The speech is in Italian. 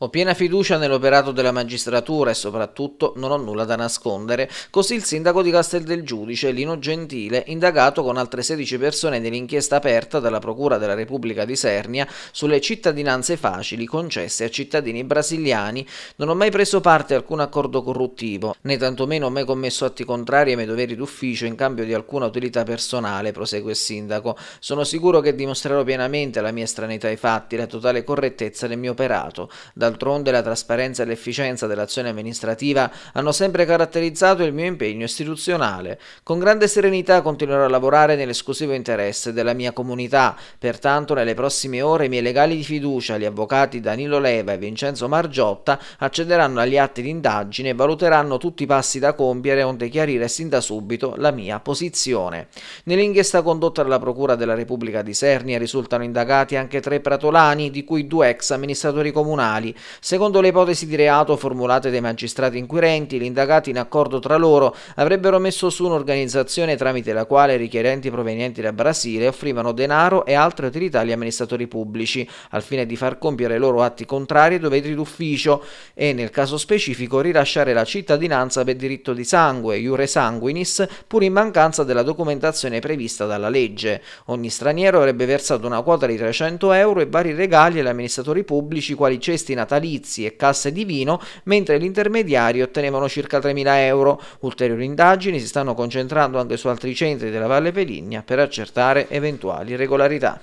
Ho piena fiducia nell'operato della magistratura e soprattutto non ho nulla da nascondere, così il sindaco di Castel del Giudice, Lino Gentile, indagato con altre 16 persone nell'inchiesta aperta dalla Procura della Repubblica di Sernia sulle cittadinanze facili concesse a cittadini brasiliani. Non ho mai preso parte a alcun accordo corruttivo, né tantomeno ho mai commesso atti contrari ai miei doveri d'ufficio in cambio di alcuna utilità personale, prosegue il sindaco. Sono sicuro che dimostrerò pienamente la mia estraneità ai fatti, la totale correttezza del mio operato. Da D'altronde la trasparenza e l'efficienza dell'azione amministrativa hanno sempre caratterizzato il mio impegno istituzionale. Con grande serenità continuerò a lavorare nell'esclusivo interesse della mia comunità, pertanto nelle prossime ore i miei legali di fiducia, gli avvocati Danilo Leva e Vincenzo Margiotta, accederanno agli atti di indagine e valuteranno tutti i passi da compiere onde chiarire sin da subito la mia posizione. Nell'inchiesta condotta dalla Procura della Repubblica di Sernia risultano indagati anche tre pratolani, di cui due ex amministratori comunali, Secondo le ipotesi di reato formulate dai magistrati inquirenti, gli indagati in accordo tra loro avrebbero messo su un'organizzazione tramite la quale richiedenti provenienti da Brasile offrivano denaro e altre utilità agli amministratori pubblici al fine di far compiere loro atti contrari ai doveri d'ufficio e nel caso specifico rilasciare la cittadinanza per diritto di sangue, iure sanguinis, pur in mancanza della documentazione prevista dalla legge. Ogni straniero avrebbe versato una quota di 300 euro e vari regali agli amministratori pubblici quali cesti in natalizi e casse di vino, mentre gli intermediari ottenevano circa 3.000 euro. Ulteriori indagini si stanno concentrando anche su altri centri della Valle Peligna per accertare eventuali irregolarità.